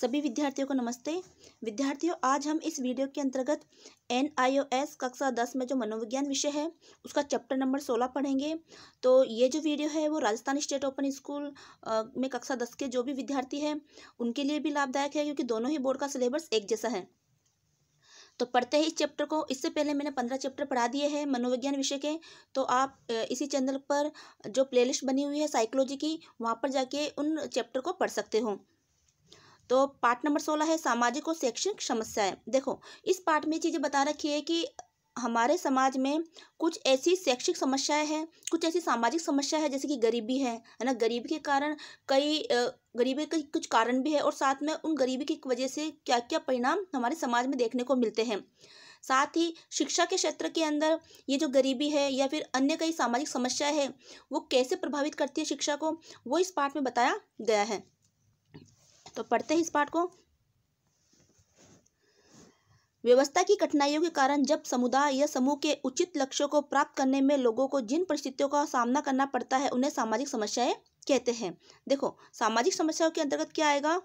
सभी विद्यार्थियों को नमस्ते विद्यार्थियों आज हम इस वीडियो के अंतर्गत एन आई ओ एस कक्षा दस में जो मनोविज्ञान विषय है उसका चैप्टर नंबर सोलह पढ़ेंगे तो ये जो वीडियो है वो राजस्थान स्टेट ओपन स्कूल में कक्षा दस के जो भी विद्यार्थी हैं उनके लिए भी लाभदायक है क्योंकि दोनों ही बोर्ड का सिलेबस एक जैसा है तो पढ़ते हैं इस चैप्टर को इससे पहले मैंने पंद्रह चैप्टर पढ़ा दिए हैं मनोविज्ञान विषय के तो आप इसी चैनल पर जो प्लेलिस्ट बनी हुई है साइकोलॉजी की वहाँ पर जाके उन चैप्टर को पढ़ सकते हो तो पार्ट नंबर सोलह है सामाजिक और शैक्षणिक समस्याएं देखो इस पार्ट में चीज़ें बता रखी है कि हमारे समाज में कुछ ऐसी शैक्षिक समस्याएं हैं कुछ ऐसी सामाजिक समस्या है जैसे कि गरीबी है है ना गरीबी के कारण कई गरीबी के कुछ कारण भी है और साथ में उन गरीबी की वजह से क्या क्या परिणाम हमारे समाज में देखने को मिलते हैं साथ ही शिक्षा के क्षेत्र के अंदर ये जो गरीबी है या फिर अन्य कई सामाजिक समस्या है वो कैसे प्रभावित करती है शिक्षा को वो इस पार्ट में बताया गया है तो पढ़ते हैं इस पाठ को व्यवस्था की कठिनाइयों के कारण जब समुदाय या समूह के उचित लक्ष्यों को प्राप्त करने में लोगों को जिन परिस्थितियों का सामना करना पड़ता है उन्हें सामाजिक समस्याएं कहते हैं देखो सामाजिक समस्याओं के अंतर्गत क्या आएगा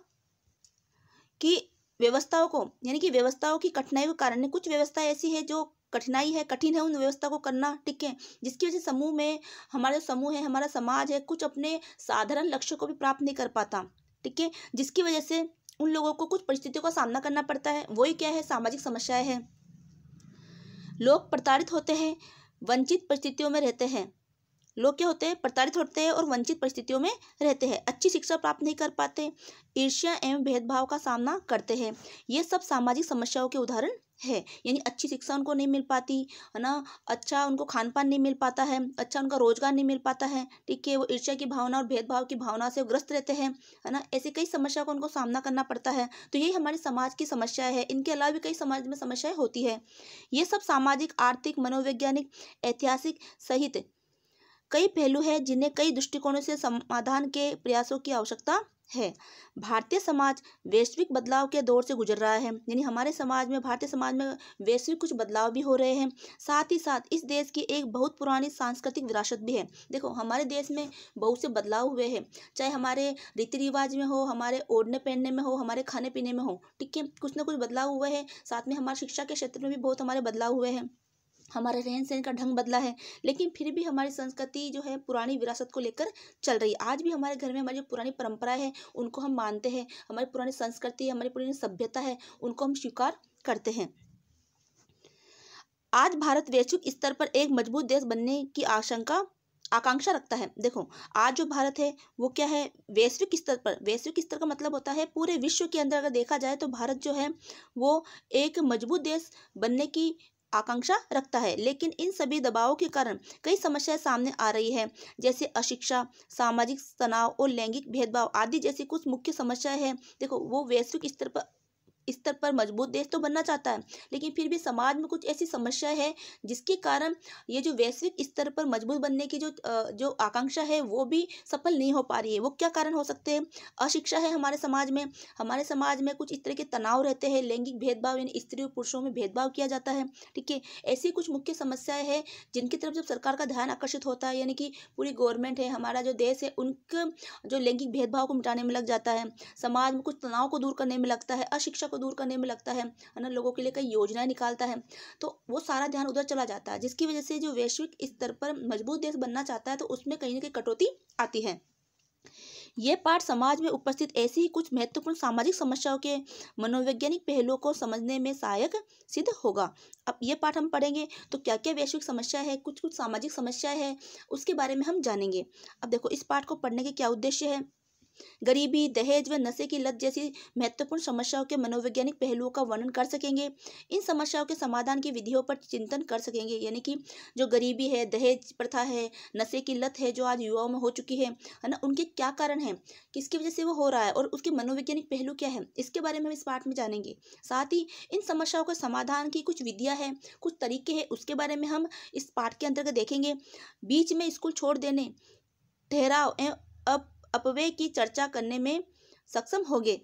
कि व्यवस्थाओं को यानी कि व्यवस्थाओं की कठिनाई के कारण कुछ व्यवस्था ऐसी है जो कठिनाई है कठिन है उन व्यवस्था को करना ठीक है जिसकी वजह से समूह में हमारा समूह है हमारा समाज है कुछ अपने साधारण लक्ष्य को भी प्राप्त नहीं कर पाता ठीक है जिसकी वजह से उन लोगों को कुछ परिस्थितियों का सामना करना पड़ता है वही क्या है सामाजिक समस्याएं हैं लोग प्रताड़ित होते हैं वंचित परिस्थितियों में रहते हैं लोग क्या होते हैं प्रताड़ित होते हैं और वंचित परिस्थितियों में रहते हैं अच्छी शिक्षा प्राप्त नहीं कर पाते ईर्ष्या एवं भेदभाव का सामना करते हैं ये सब सामाजिक समस्याओं के उदाहरण है यानी अच्छी शिक्षा उनको नहीं मिल पाती है ना अच्छा उनको खान पान नहीं मिल पाता है अच्छा उनका रोजगार नहीं मिल पाता है ठीक है वो ईर्ष्या की भावना और भेदभाव की भावना से ग्रस्त रहते हैं है ना ऐसी कई समस्या को उनको सामना करना पड़ता है तो यही हमारे समाज की समस्या है इनके अलावा भी कई समाज में समस्याएं होती है ये सब सामाजिक आर्थिक मनोवैज्ञानिक ऐतिहासिक सहित कई पहलू हैं जिन्हें कई दृष्टिकोणों से समाधान के प्रयासों की आवश्यकता है भारतीय समाज वैश्विक बदलाव के दौर से गुजर रहा है यानी हमारे समाज में भारतीय समाज में वैश्विक कुछ बदलाव भी हो रहे हैं साथ ही साथ इस देश की एक बहुत पुरानी सांस्कृतिक विरासत भी है देखो हमारे देश में बहुत से बदलाव हुए हैं चाहे हमारे रीति रिवाज में हो हमारे ओढ़ने पहनने में हो हमारे खाने पीने में हो ठीक है कुछ ना कुछ बदलाव हुए हैं साथ में हमारे शिक्षा के क्षेत्र में भी बहुत हमारे बदलाव हुए हैं हमारा रहन सहन का ढंग बदला है लेकिन फिर भी हमारी संस्कृति जो है पुरानी विरासत को लेकर चल रही है आज भी हमारे घर में हमारी जो पुरानी परंपरा है उनको हम मानते हैं हमारी पुरानी संस्कृति हमारी पुरानी सभ्यता है उनको हम स्वीकार करते हैं आज भारत वैश्विक स्तर पर एक मजबूत देश बनने की आशंका आकांक्षा रखता है देखो आज जो भारत है वो क्या है वैश्विक स्तर पर वैश्विक स्तर का मतलब होता है पूरे विश्व के अंदर अगर देखा जाए तो भारत जो है वो एक मजबूत देश बनने की आकांक्षा रखता है लेकिन इन सभी दबावों के कारण कई समस्याएं सामने आ रही है जैसे अशिक्षा सामाजिक तनाव और लैंगिक भेदभाव आदि जैसी कुछ मुख्य समस्याएं हैं देखो वो वैश्विक स्तर पर स्तर पर मजबूत देश तो बनना चाहता है लेकिन फिर भी समाज में कुछ ऐसी समस्या है जिसके कारण ये जो वैश्विक स्तर पर मजबूत बनने की जो जो आकांक्षा है वो भी सफल नहीं हो पा रही है वो क्या कारण हो सकते हैं अशिक्षा है हमारे समाज में हमारे समाज में कुछ इस तरह के तनाव रहते हैं लैंगिक भेदभाव यानी स्त्री और पुरुषों में भेदभाव किया जाता है ठीक है ऐसी कुछ मुख्य समस्याएं हैं जिनकी तरफ जब सरकार का ध्यान आकर्षित होता है यानी कि पूरी गवर्नमेंट है हमारा जो देश है उनके जो लैंगिक भेदभाव को मिटाने में लग जाता है समाज में कुछ तनाव को दूर करने में लगता है अशिक्षा को दूर करने में लगता है है ना लोगों के लिए कई योजनाएं निकालता है तो वो सारा ध्यान उधर चला जाता है जिसकी वजह से जो वैश्विक स्तर पर मजबूत देश बनना चाहता है तो उसमें कहीं ना कहीं कटौती आती है ये पाठ समाज में उपस्थित ऐसी कुछ महत्वपूर्ण सामाजिक समस्याओं के मनोवैज्ञानिक पहलुओं को समझने में सहायक सिद्ध होगा अब ये पाठ हम पढ़ेंगे तो क्या क्या वैश्विक समस्या है कुछ कुछ सामाजिक समस्या है उसके बारे में हम जानेंगे अब देखो इस पाठ को पढ़ने के क्या उद्देश्य है गरीबी दहेज व नशे की लत जैसी महत्वपूर्ण समस्याओं के मनोवैज्ञानिक पहलुओं का वर्णन कर सकेंगे इन समस्याओं के समाधान की विधियों पर चिंतन कर सकेंगे यानी कि जो गरीबी है दहेज प्रथा है नशे की लत है जो आज युवाओं में हो चुकी है है ना उनके क्या कारण हैं किसकी वजह से वो हो रहा है और उसके मनोवैज्ञानिक पहलू क्या है इसके बारे में हम इस पाठ में जानेंगे साथ ही इन समस्याओं के समाधान की कुछ विधियाँ हैं कुछ तरीके हैं उसके बारे में हम इस पाठ के अंतर्गत देखेंगे बीच में स्कूल छोड़ देने ठहराव अब अपव्यय की चर्चा करने में सक्षम होंगे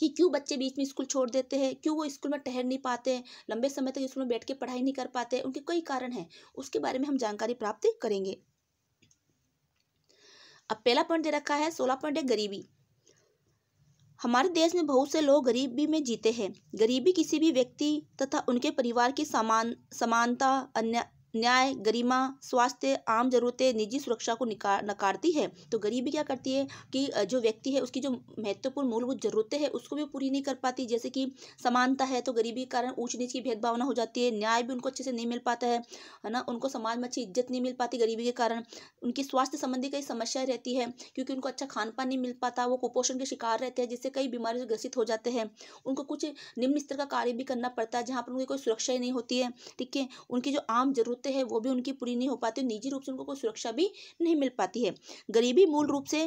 कि क्यों बच्चे बीच में स्कूल छोड़ देते हैं क्यों वो स्कूल में ठहर नहीं पाते हैं लंबे समय तक स्कूल में बैठ के पढ़ाई नहीं कर पाते उनके कई कारण हैं उसके बारे में हम जानकारी प्राप्त करेंगे अब पहला पॉइंट दे रखा है सोलह पॉइंट है गरीबी हमारे देश में बहुत से लोग गरीबी में जीते हैं गरीबी किसी भी व्यक्ति तथा उनके परिवार की समान समानता अन्य न्याय गरिमा स्वास्थ्य आम ज़रूरतें निजी सुरक्षा को नकारती है तो गरीबी क्या करती है कि जो व्यक्ति है उसकी जो महत्वपूर्ण मूलभूत ज़रूरतें हैं उसको भी पूरी नहीं कर पाती जैसे कि समानता है तो गरीबी के कारण ऊंच नीच की भेदभावना हो जाती है न्याय भी उनको अच्छे से नहीं मिल पाता है है ना उनको समाज में अच्छी इज्जत नहीं मिल पाती गरीबी के कारण उनकी स्वास्थ्य संबंधी कई समस्याएं रहती है क्योंकि उनको अच्छा खान पान नहीं मिल पाता वो कुपोषण के शिकार रहते हैं जिससे कई बीमारियों से ग्रसित हो जाते हैं उनको कुछ निम्न स्तर का कार्य भी करना पड़ता है जहाँ पर उनकी कोई सुरक्षा ही नहीं होती है ठीक है उनकी जो आम जरूरत जरूरतें हैं वो भी उनकी पूरी नहीं हो पाती निजी रूप से उनको कोई सुरक्षा भी नहीं मिल पाती है गरीबी मूल रूप से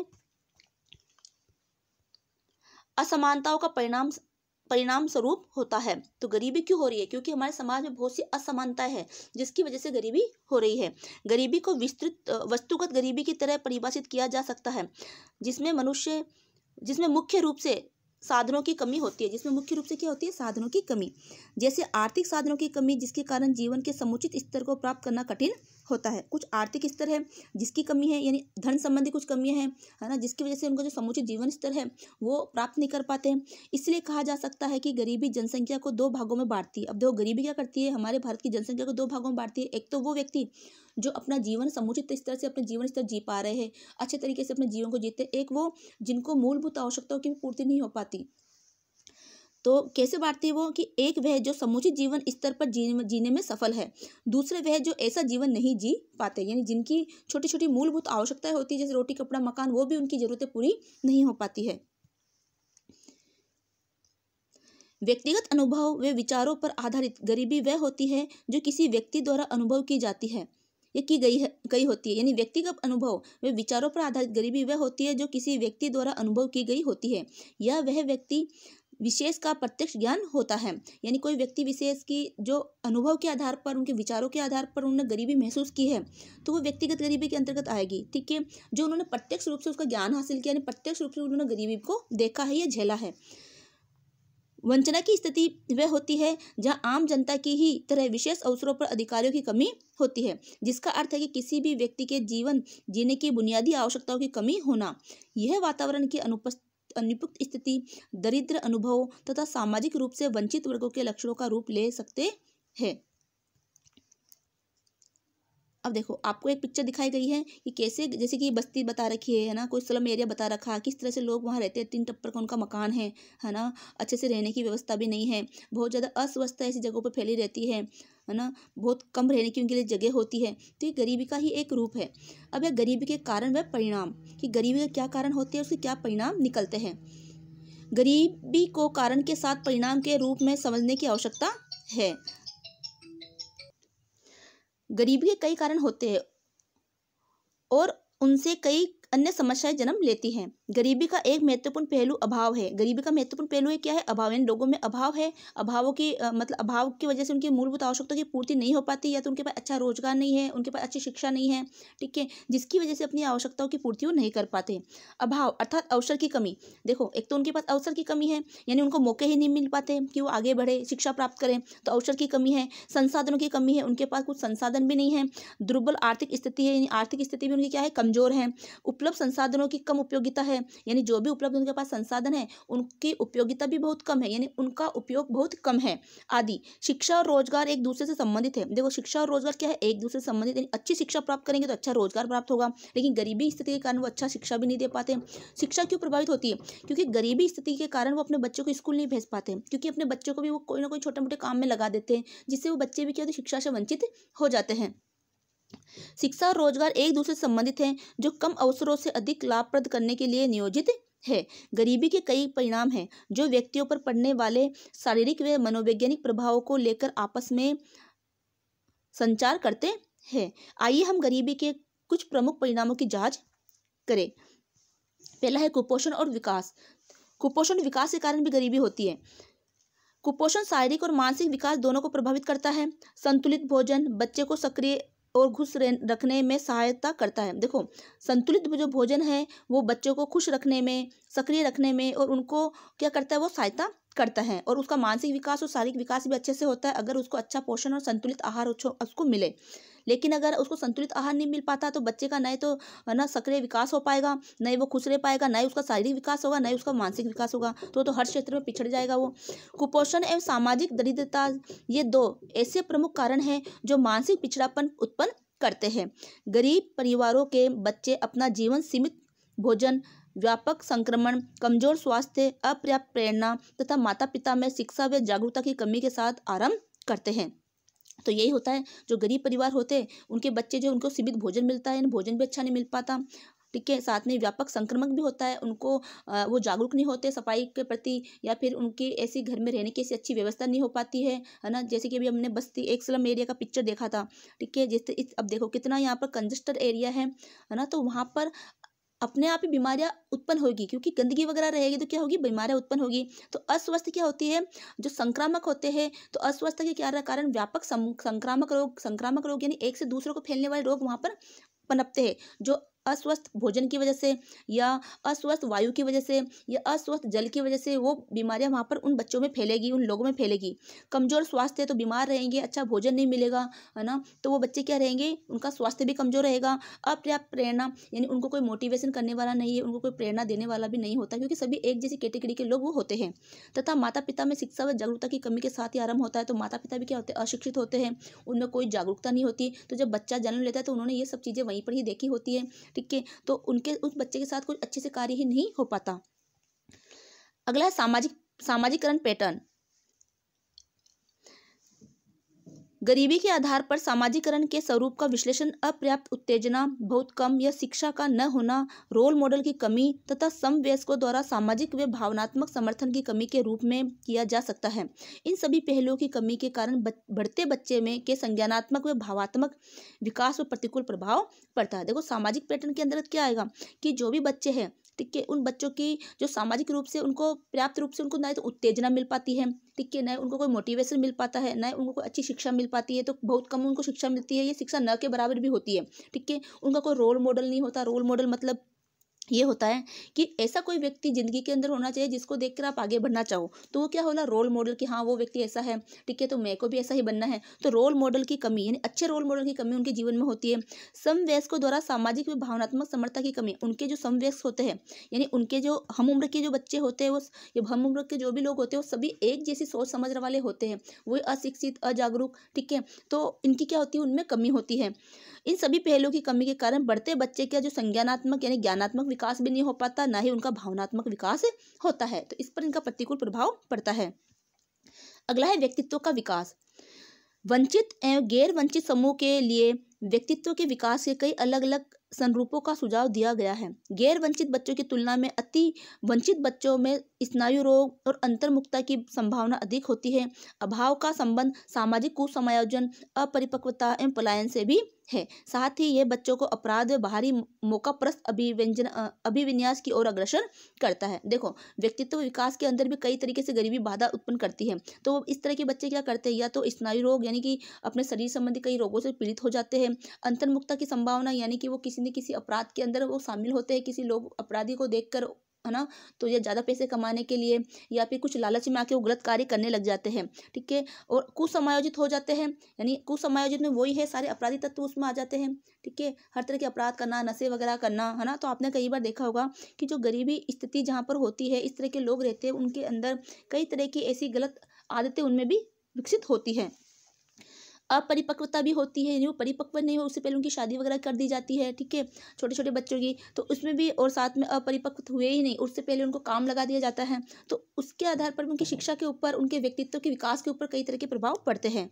असमानताओं का परिणाम परिणाम स्वरूप होता है तो गरीबी क्यों हो रही है क्योंकि हमारे समाज में बहुत सी असमानता है जिसकी वजह से गरीबी हो रही है गरीबी को विस्तृत वस्तुगत गरीबी की तरह परिभाषित किया जा सकता है जिसमें मनुष्य जिसमें मुख्य रूप से साधनों की कमी होती है जिसमें मुख्य रूप से क्या होती है साधनों की कमी जैसे आर्थिक साधनों की कमी जिसके कारण जीवन के समुचित स्तर को प्राप्त करना कठिन होता है कुछ आर्थिक स्तर है जिसकी कमी है यानी धन संबंधी कुछ कमियां हैं है ना जिसकी वजह से उनका जो समुचित जीवन स्तर है वो प्राप्त नहीं कर पाते हैं इसलिए कहा जा सकता है कि गरीबी जनसंख्या को दो भागों में बांटती है अब देखो गरीबी क्या करती है हमारे भारत की जनसंख्या को दो भागों में बांटती है एक तो वो व्यक्ति जो अपना जीवन समुचित स्तर से अपने जीवन स्तर जी पा रहे हैं अच्छे तरीके से अपने जीवन को जीते एक वो जिनको मूलभूत आवश्यकताओं की पूर्ति नहीं हो पाती तो कैसे बांटती है वो कि एक वह जो समुचित जीवन स्तर पर जीने में सफल है दूसरे वह जो ऐसा जीवन नहीं जी पाते यानी जिनकी छोटी छोटी मूलभूत आवश्यकताएं होती है जैसे रोटी कपड़ा मकान वो भी उनकी ज़रूरतें पूरी नहीं हो पाती है व्यक्तिगत अनुभव वे विचारों पर आधारित गरीबी वह होती है जो किसी व्यक्ति द्वारा अनुभव की जाती है ये की गई है गई होती है यानी व्यक्तिगत अनुभव वे विचारों पर आधारित गरीबी वह होती है जो किसी व्यक्ति द्वारा अनुभव की गई होती है यह वह व्यक्ति विशेष का प्रत्यक्ष ज्ञान होता है यानी कोई व्यक्ति विशेष की जो अनुभव के आधार पर उनके विचारों के आधार पर उन्होंने गरीबी महसूस की है तो वो व्यक्तिगत गरीबी के अंतर्गत आएगी ठीक है जो उन्होंने प्रत्यक्ष रूप से उसका ज्ञान हासिल किया यानी प्रत्यक्ष रूप से उन्होंने गरीबी को देखा है या झेला है वंचना की स्थिति वह होती है जहाँ आम जनता की ही तरह विशेष अवसरों पर अधिकारियों की कमी होती है जिसका अर्थ है कि किसी भी व्यक्ति के जीवन जीने की बुनियादी आवश्यकताओं की कमी होना यह वातावरण की अनुपस्थित अनुपयुक्त स्थिति दरिद्र अनुभव तथा सामाजिक रूप से वंचित वर्गों के लक्षणों का रूप ले सकते हैं अब देखो आपको एक पिक्चर दिखाई गई है कि कैसे जैसे कि बस्ती बता रखी है ना कोई स्लम एरिया बता रखा है किस तरह से लोग वहाँ रहते हैं तीन टप्पर का उनका मकान है है ना अच्छे से रहने की व्यवस्था भी नहीं है बहुत ज़्यादा अस्वस्थता ऐसी जगहों पर फैली रहती है है ना बहुत कम रहने की उनके लिए जगह होती है तो ये गरीबी का ही एक रूप है अब यह गरीबी के कारण व परिणाम कि गरीबी के क्या कारण होते हैं उसके क्या परिणाम निकलते हैं गरीबी को कारण के साथ परिणाम के रूप में समझने की आवश्यकता है गरीबी के कई कारण होते हैं और उनसे कई अन्य समस्याएं जन्म लेती हैं गरीबी का एक महत्वपूर्ण पहलू अभाव है गरीबी का महत्वपूर्ण पहलू है क्या है अभाव यानी लोगों में अभाव है अभावों की आ, मतलब अभाव की वजह से उनकी मूलभूत आवश्यकता की पूर्ति नहीं हो पाती या तो उनके पास अच्छा रोजगार नहीं है उनके पास अच्छी शिक्षा नहीं है ठीक है जिसकी वजह से अपनी आवश्यकताओं की पूर्ति वो नहीं कर पाते अभाव अर्थात अवसर की कमी देखो एक तो उनके पास अवसर की कमी है यानी उनको मौके ही नहीं मिल पाते कि वो आगे बढ़े शिक्षा प्राप्त करें तो अवसर की कमी है संसाधनों की कमी है उनके पास कुछ संसाधन भी नहीं है दुर्बल आर्थिक स्थिति है यानी आर्थिक स्थिति भी उनकी क्या है कमजोर है उपलब्ध संसाधनों की कम उपयोगिता है यानी जो भी उपलब्ध उनके पास संसाधन है उनकी उपयोगिता भी बहुत कम है यानी उनका उपयोग बहुत कम है आदि शिक्षा और रोजगार एक दूसरे से संबंधित है देखो शिक्षा और रोजगार क्या है एक दूसरे से संबंधित यानी अच्छी शिक्षा प्राप्त करेंगे तो अच्छा रोजगार प्राप्त होगा लेकिन गरीबी स्थिति के कारण वो अच्छा शिक्षा भी नहीं दे पाते शिक्षा क्यों प्रभावित होती है क्योंकि गरीबी स्थिति के कारण वो अपने बच्चों को स्कूल नहीं भेज पाते क्योंकि अपने बच्चों को भी वो कोई ना कोई छोटे मोटे काम में लगा देते हैं जिससे वो बच्चे भी क्या होते शिक्षा से वंचित हो जाते हैं शिक्षा और रोजगार एक दूसरे से संबंधित हैं जो कम अवसरों से अधिक लाभप्रद करने के लिए नियोजित है गरीबी के कई परिणाम हैं जो व्यक्तियों पर पड़ने वाले शारीरिक व मनोवैज्ञानिक प्रभावों को लेकर आपस में संचार करते हैं आइए हम गरीबी के कुछ प्रमुख परिणामों की जांच करें पहला है कुपोषण और विकास कुपोषण विकास के कारण भी गरीबी होती है कुपोषण शारीरिक और मानसिक विकास दोनों को प्रभावित करता है संतुलित भोजन बच्चे को सक्रिय और खुश रखने में सहायता करता है देखो संतुलित जो भोजन है वो बच्चों को खुश रखने में सक्रिय रखने में और उनको क्या करता है वो सहायता करता है और उसका मानसिक विकास और शारीरिक विकास भी अच्छे से होता है अगर उसको अच्छा पोषण और संतुलित आहार उसको मिले लेकिन अगर उसको संतुलित आहार नहीं मिल पाता तो बच्चे का नए तो है ना सक्रिय विकास हो पाएगा नहीं वो खुश रह पाएगा नहीं उसका शारीरिक विकास होगा नहीं उसका मानसिक विकास होगा तो तो हर क्षेत्र में पिछड़ जाएगा वो कुपोषण एवं सामाजिक दरिद्रता ये दो ऐसे प्रमुख कारण हैं जो मानसिक पिछड़ापन उत्पन्न करते हैं गरीब परिवारों के बच्चे अपना जीवन सीमित भोजन व्यापक संक्रमण कमजोर स्वास्थ्य अपर्याप्त प्रेरणा तथा माता पिता में शिक्षा व जागरूकता की कमी के साथ आरंभ करते हैं तो यही होता है जो गरीब परिवार होते हैं उनके बच्चे जो उनको सीमित भोजन मिलता है भोजन भी अच्छा नहीं मिल पाता ठीक है साथ में व्यापक संक्रमण भी होता है उनको वो जागरूक नहीं होते सफाई के प्रति या फिर उनकी ऐसी घर में रहने की ऐसी अच्छी व्यवस्था नहीं हो पाती है है ना जैसे कि अभी हमने बस्ती एक स्लम एरिया का पिक्चर देखा था ठीक है जैसे अब देखो कितना यहाँ पर कंजस्टेड एरिया है है ना तो वहाँ पर अपने आप ही बीमारियां उत्पन्न होगी क्योंकि गंदगी वगैरह रहेगी तो क्या होगी बीमारियां उत्पन्न होगी तो अस्वस्थ क्या होती है जो संक्रामक होते हैं तो अस्वस्थ के क्या कारण व्यापक संक्रामक रोग संक्रामक रोग यानी एक से दूसरे को फैलने वाले रोग वहां पर पनपते हैं जो अस्वस्थ भोजन की वजह से या अस्वस्थ वायु की वजह से या अस्वस्थ जल की वजह से वो बीमारियां वहाँ पर उन बच्चों में फैलेगी उन लोगों में फैलेगी कमज़ोर स्वास्थ्य है तो बीमार रहेंगे अच्छा भोजन नहीं मिलेगा है ना तो वो बच्चे क्या रहेंगे उनका स्वास्थ्य भी कमज़ोर रहेगा अपर्याप्त प्रेरणा यानी उनको कोई मोटिवेशन करने वाला नहीं है उनको कोई प्रेरणा देने वाला भी नहीं होता क्योंकि सभी एक जैसी कैटेगरी के लोग वो होते हैं तथा माता पिता में शिक्षा व जागरूकता की कमी के साथ ही आरम्भ होता है तो माता पिता भी क्या होते हैं अशिक्षित होते हैं उनमें कोई जागरूकता नहीं होती तो जब बच्चा जन्म लेता है तो उन्होंने ये सब चीज़ें वहीं पर ही देखी होती है ठीक है तो उनके उस बच्चे के साथ कुछ अच्छे से कार्य ही नहीं हो पाता अगला है सामाजिक सामाजिकरण पैटर्न गरीबी के आधार पर सामाजिकरण के स्वरूप का विश्लेषण अपर्याप्त उत्तेजना बहुत कम या शिक्षा का न होना रोल मॉडल की कमी तथा समवयस्कों द्वारा सामाजिक व भावनात्मक समर्थन की कमी के रूप में किया जा सकता है इन सभी पहलुओं की कमी के कारण बढ़ते बच्चे में के संज्ञानात्मक व भावात्मक विकास पर प्रतिकूल प्रभाव पड़ता है देखो सामाजिक पैटर्न के अंतर्गत क्या आएगा कि जो भी बच्चे हैं ठीक है उन बच्चों की जो सामाजिक रूप से उनको पर्याप्त रूप से उनको ना तो उत्तेजना मिल पाती है ठीक है ना उनको कोई मोटिवेशन मिल पाता है ना उनको कोई अच्छी शिक्षा मिल पाती है तो बहुत कम उनको शिक्षा मिलती है ये शिक्षा न के बराबर भी होती है ठीक है उनका कोई रोल मॉडल नहीं होता रोल मॉडल मतलब ये होता है कि ऐसा कोई व्यक्ति ज़िंदगी के अंदर होना चाहिए जिसको देखकर आप आगे बढ़ना चाहो तो वो क्या होगा रोल मॉडल कि हाँ वो व्यक्ति ऐसा है ठीक है तो मेरे को भी ऐसा ही बनना है तो रोल मॉडल की कमी यानी अच्छे रोल मॉडल की कमी उनके जीवन में होती है समवयस्कों द्वारा सामाजिक व भावनात्मक समर्थता की कमी उनके जो समवयस्क होते हैं यानी उनके जो हम उम्र के जो बच्चे होते हैं वो हम उम्र के जो भी लोग होते हैं वो सभी एक जैसी सोच समझ वाले होते हैं वो अशिक्षित अजागरूक ठीक है तो इनकी क्या होती है उनमें कमी होती है इन सभी पहलुओं की कमी के कारण बढ़ते बच्चे का जो संज्ञानात्मक यानी ज्ञानात्मक विकास भी नहीं हो पाता ना ही उनका भावनात्मक विकास होता है तो इस पर इनका प्रतिकूल प्रभाव पड़ता है अगला है व्यक्तित्व का विकास वंचित एवं गैर वंचित समूह के लिए व्यक्तित्व के विकास के कई अलग अलग संरूपों का सुझाव दिया गया है गैर वंचित बच्चों की तुलना में अति वंचित बच्चों में स्नायु रोग और अंतर्मुक्ता की संभावना अधिक होती है अभाव का संबंध सामाजिक कुसमायोजन अपरिपक्वता एवं पलायन से भी है साथ ही यह बच्चों को अपराध बाहरी मौका प्रस्त अभिव्यंजन अभिविन्यास की ओर अग्रसर करता है देखो व्यक्तित्व विकास के अंदर भी कई तरीके से गरीबी बाधा उत्पन्न करती है तो इस तरह के बच्चे क्या करते हैं या तो स्नायु रोग यानी कि अपने शरीर संबंधी कई रोगों से पीड़ित हो जाते हैं अंतर्मुक्ता की संभावना यानी कि वो किसी न किसी अपराध के अंदर वो शामिल होते हैं किसी लोग अपराधी को देखकर है ना तो ये ज़्यादा पैसे कमाने के लिए या फिर कुछ लालच में आके वो गलत कार्य करने लग जाते हैं ठीक है और कुसमायोजित हो जाते हैं यानी कुसमायोजित में वही है सारे अपराधी तत्व उसमें आ जाते हैं ठीक है हर तरह के अपराध करना नशे वगैरह करना है ना तो आपने कई बार देखा होगा कि जो गरीबी स्थिति जहाँ पर होती है इस तरह के लोग रहते हैं उनके अंदर कई तरह की ऐसी गलत आदतें उनमें भी विकसित होती हैं अपरिपक्वता भी होती है वो परिपक्व नहीं हो उससे पहले उनकी शादी वगैरह कर दी जाती है ठीक है छोटे छोटे बच्चों की तो उसमें भी और साथ में अपरिपक्व हुए ही नहीं उससे पहले उनको काम लगा दिया जाता है तो उसके आधार पर उनकी शिक्षा के ऊपर उनके व्यक्तित्व के विकास के ऊपर कई तरह के प्रभाव पड़ते हैं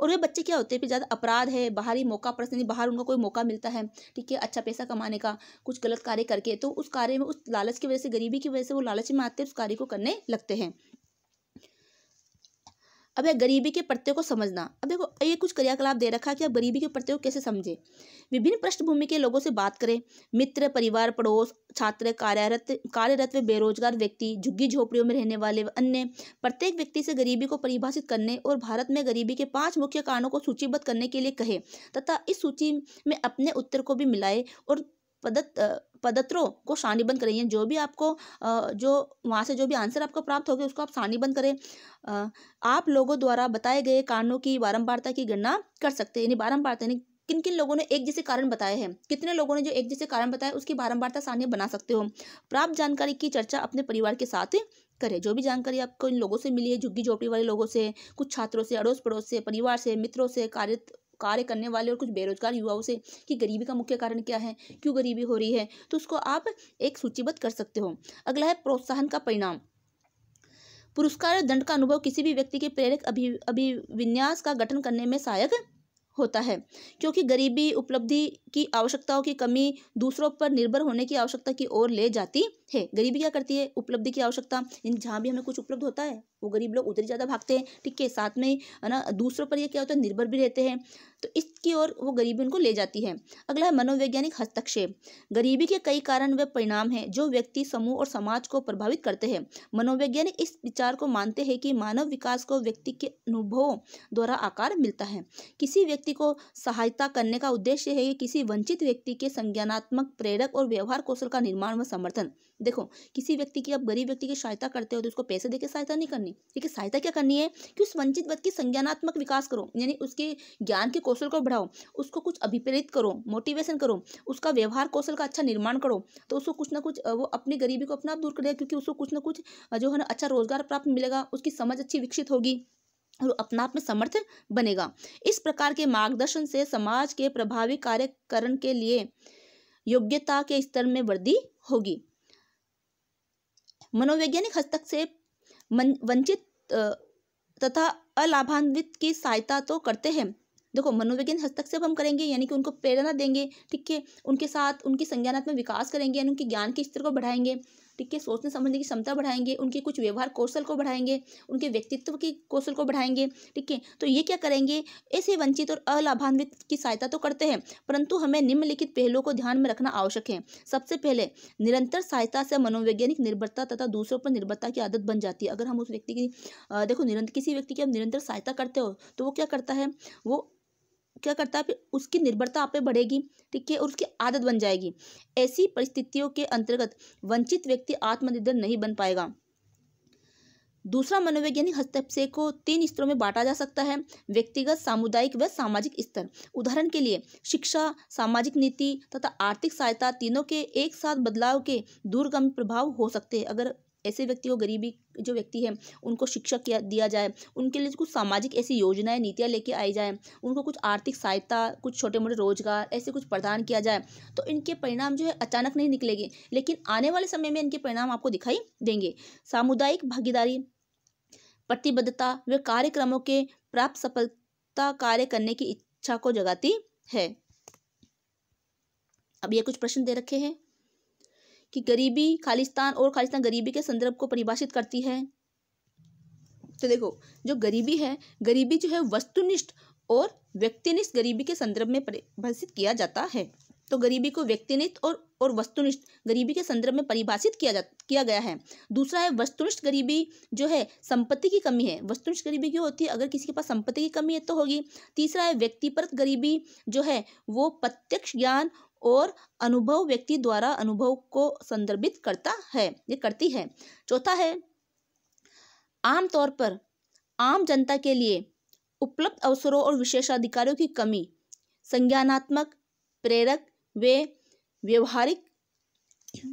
और वे बच्चे क्या होते हैं फिर ज़्यादा अपराध है बाहरी मौका पर नहीं बाहर उनको कोई मौका मिलता है ठीक है अच्छा पैसा कमाने का कुछ गलत कार्य करके तो उस कार्य में उस लालच की वजह से गरीबी की वजह से वो लालच में आते हैं उस कार्य को करने लगते हैं अब है गरीबी के प्रत्यय को समझना अब देखो ये कुछ क्रियाकलाप दे रखा है कि आप गरीबी के प्रत्यय को कैसे समझें विभिन्न पृष्ठभूमि के लोगों से बात करें मित्र परिवार पड़ोस छात्र कार्यरत कार्यरत व बेरोजगार व्यक्ति झुग्गी झोपड़ियों में रहने वाले व अन्य प्रत्येक व्यक्ति से गरीबी को परिभाषित करने और भारत में गरीबी के पाँच मुख्य कारणों को सूचीबद्ध करने के लिए कहे तथा इस सूची में अपने उत्तर को भी मिलाए और पदत पदत्रों को सारणीबंद करें जो भी आपको जो वहाँ से जो भी आंसर आपको प्राप्त होगी उसको आप सारणीबंद करें आप लोगों द्वारा बताए गए कारणों की बारंबारता की गणना कर सकते हैं यानी बारंबारता यानी किन किन लोगों ने एक जैसे कारण बताए हैं कितने लोगों ने जो एक जैसे कारण बताए उसकी बारंबारता सारणी बना सकते हो प्राप्त जानकारी की चर्चा अपने परिवार के साथ करें जो भी जानकारी आपको इन लोगों से मिली है झुग्गी झोपड़ी वाले लोगों से कुछ छात्रों से अड़ोस पड़ोस से परिवार से मित्रों से कार्य कार्य करने वाले और कुछ बेरोजगार युवाओं से कि गरीबी का मुख्य कारण क्या है क्यों गरीबी हो रही है तो उसको आप एक सूचीबद्ध कर सकते हो अगला है प्रोत्साहन का परिणाम पुरस्कार दंड का अनुभव किसी भी व्यक्ति के प्रेरक अभि अभिविन्यास का गठन करने में सहायक होता है क्योंकि गरीबी उपलब्धि की आवश्यकताओं की कमी दूसरों पर निर्भर होने की आवश्यकता की ओर ले जाती है गरीबी क्या करती है उपलब्धि की आवश्यकता जहाँ भी हमें कुछ उपलब्ध होता है वो गरीब लोग उधर ज़्यादा भागते हैं ठीक है साथ में है ना दूसरों पर ये क्या होता है निर्भर भी रहते हैं तो इसकी ओर वो गरीबी उनको ले जाती है अगला है मनोवैज्ञानिक हस्तक्षेप गरीबी के कई कारण वे परिणाम हैं जो व्यक्ति समूह और समाज को प्रभावित करते हैं मनोवैज्ञानिक इस विचार को मानते हैं कि मानव विकास को व्यक्ति के अनुभवों द्वारा आकार मिलता है किसी व्यक्ति को सहायता करने का उद्देश्य है कि किसी वंचित व्यक्ति के संज्ञानात्मक प्रेरक और व्यवहार कौशल का निर्माण व समर्थन देखो किसी व्यक्ति की आप गरीब व्यक्ति की सहायता करते हो तो उसको पैसे देकर सहायता नहीं करनी ठीक है सहायता क्या करनी है कि उस वंचित वर्ग की संज्ञानात्मक विकास करो यानी उसके ज्ञान के कौशल को बढ़ाओ उसको कुछ अभिप्रेरित करो मोटिवेशन करो उसका व्यवहार कौशल का अच्छा निर्माण करो तो उसको कुछ ना कुछ वो अपनी गरीबी को अपना आप दूर करेगा क्योंकि उसको कुछ ना कुछ जो है ना अच्छा रोजगार प्राप्त मिलेगा उसकी समझ अच्छी विकसित होगी और अपना आप में समर्थ बनेगा इस प्रकार के मार्गदर्शन से समाज के प्रभावी कार्यकरण के लिए योग्यता के स्तर में वृद्धि होगी मनोवैज्ञानिक हस्तक्षेप वंचित तथा अलाभान्वित की सहायता तो करते हैं देखो मनोवैज्ञानिक हस्तक्षेप हम करेंगे यानी कि उनको प्रेरणा देंगे ठीक है उनके साथ उनकी संज्ञानात्मक विकास करेंगे यानी उनके ज्ञान के स्तर को बढ़ाएंगे ठीक है सोचने समझने की क्षमता बढ़ाएंगे उनके कुछ व्यवहार कौशल को बढ़ाएंगे उनके व्यक्तित्व के कौशल को बढ़ाएंगे ठीक है तो ये क्या करेंगे ऐसे वंचित और अलाभान्वित की सहायता तो करते हैं परंतु हमें निम्नलिखित पहलुओं को ध्यान में रखना आवश्यक है सबसे पहले निरंतर सहायता से मनोवैज्ञानिक निर्भरता तथा दूसरों पर निर्भरता की आदत बन जाती है अगर हम उस व्यक्ति की देखो निरंतर किसी व्यक्ति की हम निरंतर सहायता करते हो तो वो क्या करता है वो क्या करता है फिर उसकी निर्भरता आप पे बढ़ेगी ठीक है और उसकी आदत बन जाएगी ऐसी परिस्थितियों के अंतर्गत वंचित व्यक्ति आत्मनिर्भर नहीं बन पाएगा दूसरा मनोवैज्ञानिक हस्तक्षेप को तीन स्तरों में बांटा जा सकता है व्यक्तिगत सामुदायिक व सामाजिक स्तर उदाहरण के लिए शिक्षा सामाजिक नीति तथा आर्थिक सहायता तीनों के एक साथ बदलाव के दूरगामी प्रभाव हो सकते हैं अगर ऐसे व्यक्ति को गरीबी जो व्यक्ति है उनको शिक्षा किया दिया जाए उनके लिए कुछ सामाजिक ऐसी योजनाएं नीतियाँ लेके आई जाए उनको कुछ आर्थिक सहायता कुछ छोटे मोटे रोजगार ऐसे कुछ प्रदान किया जाए तो इनके परिणाम जो है अचानक नहीं निकलेंगे लेकिन आने वाले समय में इनके परिणाम आपको दिखाई देंगे सामुदायिक भागीदारी प्रतिबद्धता व कार्यक्रमों के प्राप्त सफलता कार्य करने की इच्छा को जगाती है अब ये कुछ प्रश्न दे रखे हैं कि गरीबी खालिस्तान और खालिस्तान गरीबी के संदर्भ को परिभाषित करती है तो देखो जो गरीबी है गरीबी जो है वस्तुनिष्ठ और व्यक्तिनिष्ठ गरीबी के संदर्भ में परिभाषित किया जाता है तो गरीबी को व्यक्तिनिष्ठ और और वस्तुनिष्ठ गरीबी के संदर्भ में परिभाषित किया जा किया गया है दूसरा है वस्तुनिष्ठ गरीबी जो है संपत्ति की कमी है वस्तुनिष्ठ गरीबी क्यों होती है अगर किसी के पास संपत्ति की कमी है तो होगी तीसरा है व्यक्तिपरत गरीबी जो है वो प्रत्यक्ष ज्ञान और अनुभव व्यक्ति द्वारा अनुभव को संदर्भित करता है ये करती है चौथा है आमतौर पर आम जनता के लिए उपलब्ध अवसरों और विशेषाधिकारों की कमी संज्ञानात्मक प्रेरक वे व्यवहारिक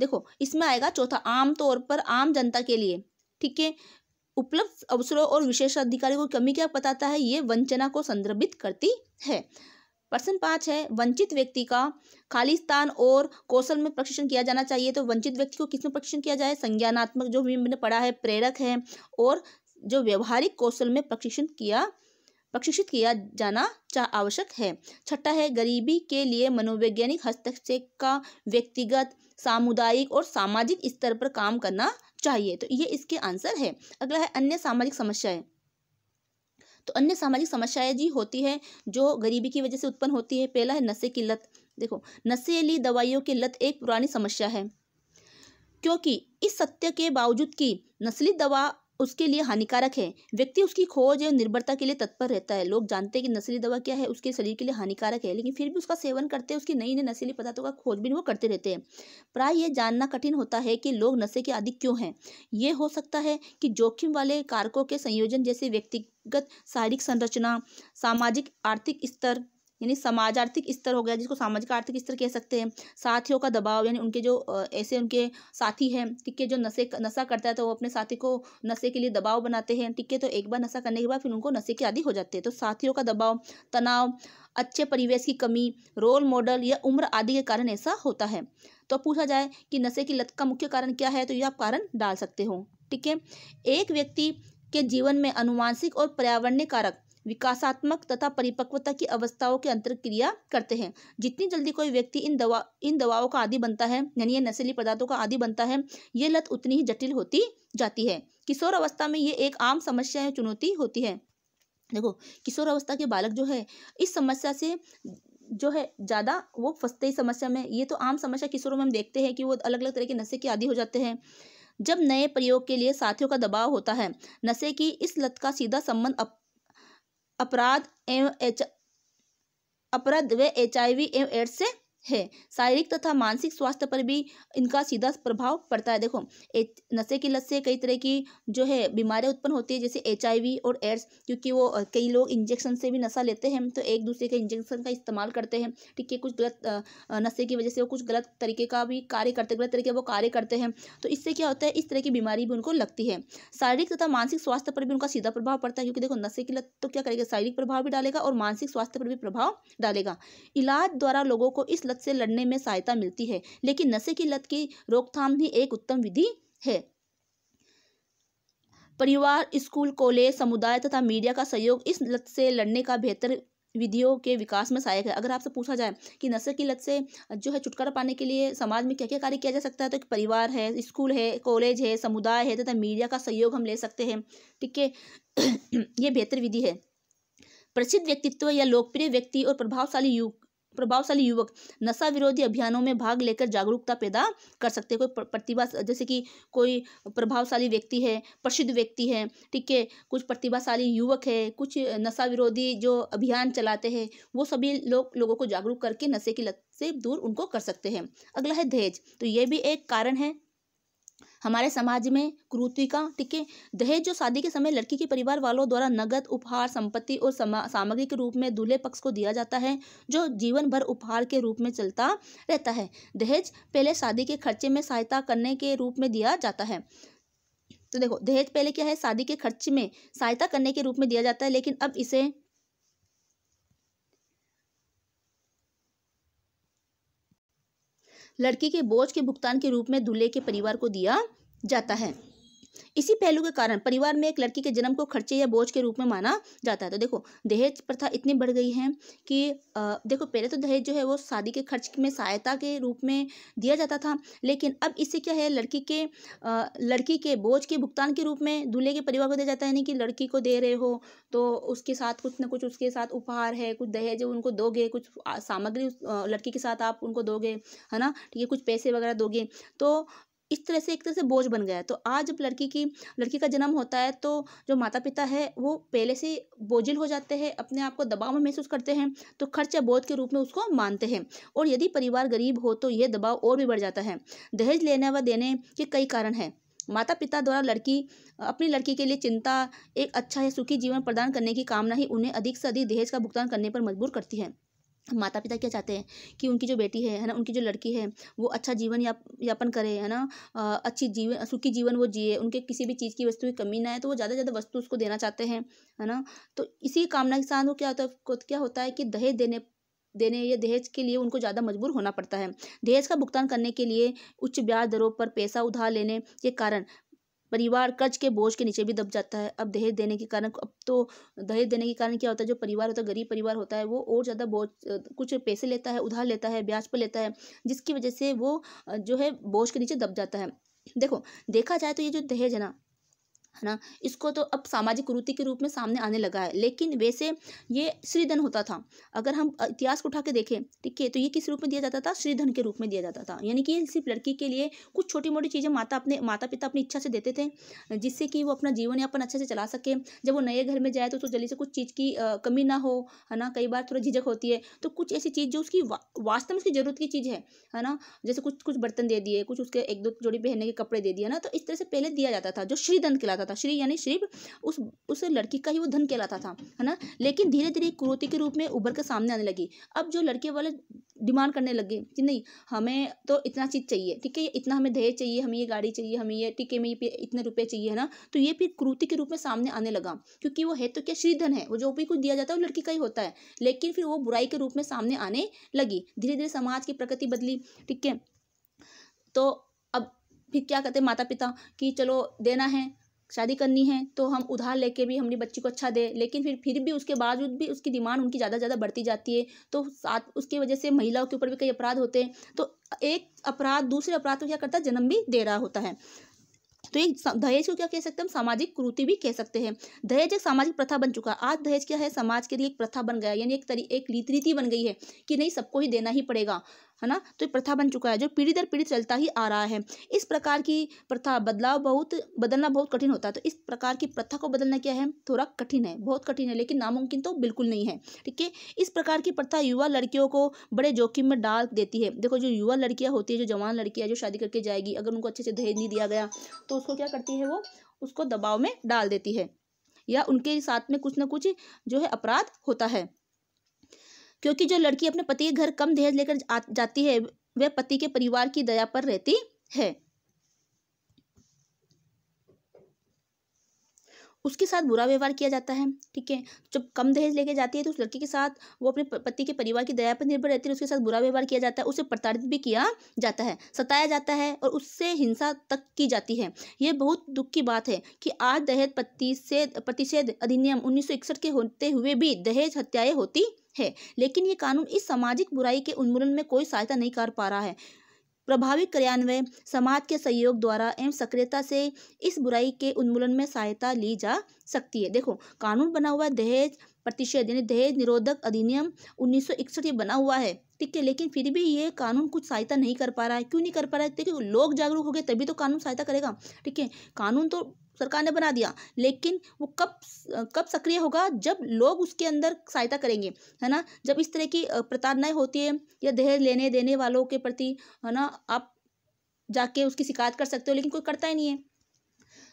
देखो इसमें आएगा चौथा आम तौर पर आम जनता के लिए ठीक है उपलब्ध अवसरों और विशेषाधिकारों की कमी क्या बताता है ये वंचना को संदर्भित करती है प्रश्न पाँच है वंचित व्यक्ति का खालिस्तान और कौशल में प्रशिक्षण किया जाना चाहिए तो वंचित व्यक्ति को किस में प्रशिक्षण किया जाए संज्ञानात्मक जो भी मैंने पढ़ा है प्रेरक है और जो व्यवहारिक कौशल में प्रशिक्षण किया प्रशिक्षित किया जाना चाह आवश्यक है छठा है गरीबी के लिए मनोवैज्ञानिक हस्तक्षेप का व्यक्तिगत सामुदायिक और सामाजिक स्तर पर काम करना चाहिए तो ये इसके आंसर है अगला है अन्य सामाजिक समस्याएं तो अन्य सामाजिक समस्याएं जी होती है जो गरीबी की वजह से उत्पन्न होती है पहला है नशे की लत देखो नशेली दवाइयों की लत एक पुरानी समस्या है क्योंकि इस सत्य के बावजूद कि नस्ली दवा उसके लिए हानिकारक है व्यक्ति उसकी खोज एवं निर्भरता के लिए तत्पर रहता है लोग जानते हैं कि नशीली दवा क्या है उसके शरीर के लिए हानिकारक है लेकिन फिर भी उसका सेवन करते हैं उसकी नई नई नशीली पदार्थों का खोजबीन वो करते रहते हैं प्राय ये जानना कठिन होता है कि लोग नशे के आदि क्यों हैं ये हो सकता है कि जोखिम वाले कारकों के संयोजन जैसे व्यक्तिगत शारीरिक संरचना सामाजिक आर्थिक स्तर यानी समाज आर्थिक स्तर हो गया जिसको सामाजिक आर्थिक स्तर कह सकते हैं साथियों का दबाव यानी उनके जो ऐसे उनके साथी हैं ठीक है जो नशे नशा करता है तो वो अपने साथी को नशे के लिए दबाव बनाते हैं ठीक है तो एक बार नशा करने के बाद फिर उनको नशे के आदि हो जाते हैं तो साथियों का दबाव तनाव अच्छे परिवेश की कमी रोल मॉडल या उम्र आदि के कारण ऐसा होता है तो पूछा जाए कि नशे की लत का मुख्य कारण क्या है तो ये आप कारण डाल सकते हो ठीक है एक व्यक्ति के जीवन में अनुवांशिक और पर्यावरणीय कारक विकासात्मक तथा परिपक्वता की अवस्थाओं के अंतर क्रिया करते हैं जितनी जल्दी कोई व्यक्ति इन दवा इन दवाओं का आदि बनता है यानी ये नशीली पदार्थों का आदि बनता है ये लत उतनी ही जटिल होती जाती है किशोर अवस्था में ये एक आम समस्या या चुनौती होती है देखो किशोर अवस्था के बालक जो है इस समस्या से जो है ज़्यादा वो फंसते ही समस्या में ये तो आम समस्या किशोरों में हम देखते हैं कि वो अलग अलग तरह के नशे के आदि हो जाते हैं जब नए प्रयोग के लिए साथियों का दबाव होता है नशे की इस लत का सीधा संबंध अप, अपराध एवं एच अपराध व एच आई वी एवं एड्स से है शारीरिक तथा मानसिक स्वास्थ्य पर भी इनका सीधा प्रभाव पड़ता है देखो नशे की लत से कई तरह की जो है बीमारियाँ उत्पन्न होती है जैसे एच और एड्स क्योंकि वो कई लोग इंजेक्शन से भी नशा लेते हैं तो एक दूसरे के इंजेक्शन का इस्तेमाल करते हैं ठीक है कुछ गलत नशे की वजह से वो कुछ गलत तरीके का भी कार्य करते गलत तरीके वो कार्य करते हैं तो इससे क्या होता है इस तरह की बीमारी भी उनको लगती है शारीरिक तथा मानसिक स्वास्थ्य पर भी उनका सीधा प्रभाव पड़ता है क्योंकि देखो नशे की लत तो क्या करेगा शारीरिक प्रभाव भी डालेगा और मानसिक स्वास्थ्य पर भी प्रभाव डालेगा इलाज द्वारा लोगों को इस लत से लड़ने में सहायता मिलती है लेकिन नशे की लत की रोकथाम भी एक उत्तम विधि है परिवार स्कूल कॉलेज समुदाय तथा मीडिया का सहयोग इस लत से लड़ने का बेहतर विधियों के विकास में सहायक है अगर आपसे पूछा जाए कि नशे की लत से जो है छुटकारा पाने के लिए समाज में क्या क्या कार्य किया जा सकता है तो एक परिवार है स्कूल है कॉलेज है समुदाय है तथा मीडिया का सहयोग हम ले सकते हैं ठीक है ये बेहतर विधि है प्रसिद्ध व्यक्तित्व या लोकप्रिय व्यक्ति और प्रभावशाली प्रभावशाली युवक नशा विरोधी अभियानों में भाग लेकर जागरूकता पैदा कर सकते हैं कोई प्रतिभा जैसे कि कोई प्रभावशाली व्यक्ति है प्रसिद्ध व्यक्ति है ठीक है कुछ प्रतिभाशाली युवक है कुछ नशा विरोधी जो अभियान चलाते हैं वो सभी लोग लोगों को जागरूक करके नशे की लत से दूर उनको कर सकते हैं अगला है दहेज तो ये भी एक कारण है हमारे समाज में क्रूतिका ठीक है दहेज जो शादी के समय लड़की के परिवार वालों द्वारा नगद उपहार संपत्ति और सामग्री के रूप में दूल्हे पक्ष को दिया जाता है जो जीवन भर उपहार के रूप में चलता रहता है दहेज पहले शादी के खर्चे में सहायता करने के रूप में दिया जाता है तो देखो दहेज पहले क्या है शादी के खर्च में सहायता करने के रूप में दिया जाता है लेकिन अब इसे लड़की के बोझ के भुगतान के रूप में दूल्हे के परिवार को दिया जाता है इसी पहलू के कारण परिवार में एक लड़की के जन्म को खर्चे या बोझ के रूप में माना जाता है तो देखो दहेज प्रथा इतनी बढ़ गई है कि आ, देखो पहले तो दहेज जो है वो शादी के खर्च में सहायता के रूप में दिया जाता था लेकिन अब इससे क्या है लड़की के आ, लड़की के बोझ के भुगतान के रूप में दूल्हे के परिवार को दिया जाता है यानी कि लड़की को दे रहे हो तो उसके साथ कुछ ना कुछ उसके साथ उपहार है कुछ दहेज उनको दोगे कुछ सामग्री लड़की के साथ आप उनको दोगे है ना ठीक है कुछ पैसे वगैरह दोगे तो इस तरह से एक तरह से बोझ बन गया है तो आज जब लड़की की लड़की का जन्म होता है तो जो माता पिता है वो पहले से बोझिल हो जाते हैं अपने आप को दबाव में महसूस करते हैं तो खर्च या बोझ के रूप में उसको मानते हैं और यदि परिवार गरीब हो तो यह दबाव और भी बढ़ जाता है दहेज लेने व देने के कई कारण हैं माता पिता द्वारा लड़की अपनी लड़की के लिए चिंता एक अच्छा या सुखी जीवन प्रदान करने की कामना ही उन्हें अधिक से अधिक दहेज का भुगतान करने पर मजबूर करती है माता पिता क्या चाहते हैं कि उनकी जो बेटी है है ना उनकी जो लड़की है वो अच्छा जीवन यापन करे है ना अच्छी जीवन सुखी जीवन वो जिए उनके किसी भी चीज़ की वस्तु की कमी ना है तो वो ज़्यादा से ज़्यादा वस्तु उसको देना चाहते हैं है ना तो इसी कामना के साथ वो क्या होता है क्या होता है कि दहेज देने देने या दहेज के लिए उनको ज़्यादा मजबूर होना पड़ता है दहेज का भुगतान करने के लिए उच्च ब्याज दरों पर पैसा उधार लेने के कारण परिवार कर्ज के बोझ के नीचे भी दब जाता है अब दहेज देने के कारण अब तो दहेज देने के कारण क्या होता है जो परिवार होता है गरीब परिवार होता है वो और ज़्यादा बोझ कुछ पैसे लेता है उधार लेता है ब्याज पर लेता है जिसकी वजह से वो जो है बोझ के नीचे दब जाता है देखो देखा जाए तो ये जो दहेज है ना है ना इसको तो अब सामाजिक कुरीति के रूप में सामने आने लगा है लेकिन वैसे ये श्रीधन होता था अगर हम इतिहास को उठा के देखें ठीक है तो ये किस रूप में दिया जाता था श्रीधन के रूप में दिया जाता था यानी कि सिर्फ लड़की के लिए कुछ छोटी मोटी चीज़ें माता अपने माता पिता अपनी इच्छा से देते थे जिससे कि वो अपना जीवन यापन अच्छे से चला सके जब वो नए घर में जाए तो उसको तो जल्दी से कुछ चीज़ की कमी ना हो है ना कई बार थोड़ा झिझक होती है तो कुछ ऐसी चीज़ जो उसकी वास्तव में उसकी ज़रूरत की चीज़ है है ना जैसे कुछ कुछ बर्तन दे दिए कुछ उसके एक दो जोड़ी पहनने के कपड़े दे दिए ना तो इस तरह से पहले दिया जाता था जो श्रीधन कहलाता कहलाता था श्री यानी शिव उस उस लड़की का ही वो धन कहलाता था है ना लेकिन धीरे धीरे क्रोती के रूप में उभर कर सामने आने लगी अब जो लड़के वाले डिमांड करने लगे कि नहीं हमें तो इतना चीज़ चाहिए ठीक है इतना हमें दहेज चाहिए हमें ये गाड़ी चाहिए हमें ये ठीक है हमें ये इतने रुपये चाहिए है ना तो ये फिर क्रूति के रूप में सामने आने लगा क्योंकि वो है तो क्या श्रीधन है वो जो भी कुछ दिया जाता है वो लड़की का ही होता है लेकिन फिर वो बुराई के रूप में सामने आने लगी धीरे धीरे समाज की प्रकृति बदली ठीक है तो अब फिर क्या कहते माता पिता कि चलो देना है शादी करनी है तो हम उधार लेके भी हमने बच्ची को अच्छा दे लेकिन फिर फिर भी उसके बावजूद भी उसकी डिमांड उनकी ज़्यादा ज़्यादा बढ़ती जाती है तो साथ उसकी वजह से महिलाओं के ऊपर भी कई अपराध होते हैं तो एक अपराध दूसरे अपराध को क्या करता है जन्म भी दे रहा होता है तो एक दहेज को क्या कह सकते हैं हम सामाजिक कृति भी कह सकते हैं दहेज एक सामाजिक प्रथा बन चुका है आज दहेज क्या है समाज के लिए एक प्रथा बन गया यानी एक तरी एक रीति बन गई है कि नहीं सबको ही देना ही पड़ेगा है ना तो प्रथा बन चुका है जो पीढ़ी दर पीढ़ी चलता ही आ रहा है इस प्रकार की प्रथा बदलाव बहुत बदलना बहुत कठिन होता है तो इस प्रकार की प्रथा को बदलना क्या है थोड़ा कठिन है बहुत कठिन है लेकिन नामुमकिन तो बिल्कुल नहीं है ठीक है इस प्रकार की प्रथा युवा लड़कियों को बड़े जोखिम में डाल देती है देखो जो युवा लड़कियाँ होती है जो जवान लड़कियाँ जो शादी करके जाएगी अगर उनको अच्छे से दहेज नहीं दिया गया तो तो उसको क्या करती है वो उसको दबाव में डाल देती है या उनके साथ में कुछ ना कुछ जो है अपराध होता है क्योंकि जो लड़की अपने पति के घर कम दहेज लेकर जाती है वह पति के परिवार की दया पर रहती है उसके साथ बुरा व्यवहार किया जाता है ठीक है जब कम दहेज लेके जाती है तो उस लड़की के साथ वो अपने पति के परिवार की दया पर निर्भर रहती है उसके साथ बुरा व्यवहार किया जाता है उसे प्रताड़ित भी किया जाता है सताया जाता है और उससे हिंसा तक की जाती है ये बहुत दुख की बात है कि आज दहेज प्रतिषेध प्रतिषेध अधिनियम उन्नीस के होते हुए भी दहेज हत्याएं होती है लेकिन ये कानून इस सामाजिक बुराई के उन्मूलन में कोई सहायता नहीं कर पा रहा है प्रभावी क्रियान्वयन समाज के सहयोग द्वारा एवं सक्रियता से इस बुराई के उन्मूलन में सहायता ली जा सकती है देखो कानून बना हुआ दहेज प्रतिषेध यानी दहेज निरोधक अधिनियम उन्नीस इकसठ बना हुआ है ठीक के लेकिन फिर भी ये कानून कुछ सहायता नहीं कर पा रहा है क्यों नहीं कर पा रहा है देखिए लोग जागरूक हो गए तभी तो कानून सहायता करेगा ठीक है कानून तो सरकार ने बना दिया लेकिन वो कब कब सक्रिय होगा जब लोग उसके अंदर सहायता करेंगे है ना जब इस तरह की प्रताड़नाएं होती है या दहेज लेने देने वालों के प्रति है ना आप जाके उसकी शिकायत कर सकते हो लेकिन कोई करता ही नहीं है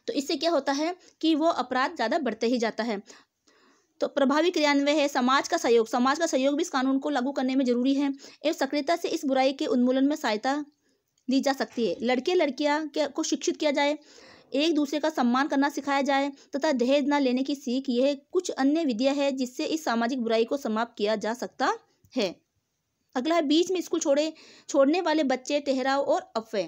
तो इससे क्या होता है कि वो अपराध ज़्यादा बढ़ते ही जाता है तो प्रभावी क्रियान्वय है समाज का सहयोग समाज का सहयोग भी इस कानून को लागू करने में जरूरी है एवं सक्रियता से इस बुराई के उन्मूलन में सहायता दी जा सकती है लड़के लड़कियाँ को शिक्षित किया जाए एक दूसरे का सम्मान करना सिखाया जाए तथा दहेज न लेने की सीख यह कुछ अन्य विधियाँ है जिससे इस सामाजिक बुराई को समाप्त किया जा सकता है अगला है बीच में स्कूल छोड़े छोड़ने वाले बच्चे ठहराव और अफवाह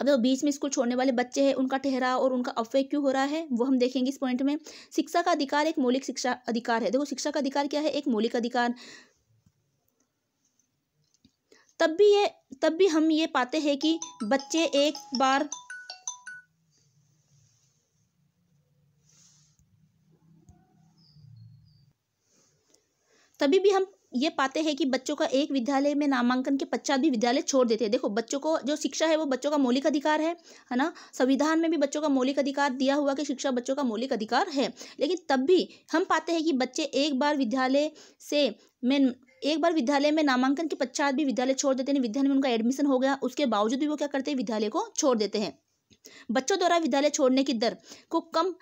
अब जो बीच में स्कूल छोड़ने वाले बच्चे हैं उनका ठहराव और उनका अफवे क्यों हो रहा है वो हम देखेंगे इस पॉइंट में शिक्षा का अधिकार एक मौलिक शिक्षा अधिकार है देखो शिक्षा का अधिकार क्या है एक मौलिक अधिकार तब भी ये तब भी हम ये पाते हैं कि बच्चे एक बार तभी भी हम ये पाते हैं कि बच्चों का एक विद्यालय में नामांकन के पश्चात भी विद्यालय छोड़ देते हैं देखो बच्चों को जो शिक्षा है वो बच्चों का मौलिक अधिकार है है ना संविधान में भी बच्चों का मौलिक अधिकार दिया हुआ कि शिक्षा बच्चों का मौलिक अधिकार है लेकिन तब भी हम पाते हैं कि बच्चे एक बार विद्यालय से में एक बार विद्यालय में नामांकन के पश्चात भी विद्यालय छोड़ देते हैं विद्यालय में उनका एडमिशन हो गया उसके बावजूद भी वो क्या करते हैं विद्यालय को छोड़ देते हैं बच्चों द्वारा विद्यालय छोड़ने की दर को कम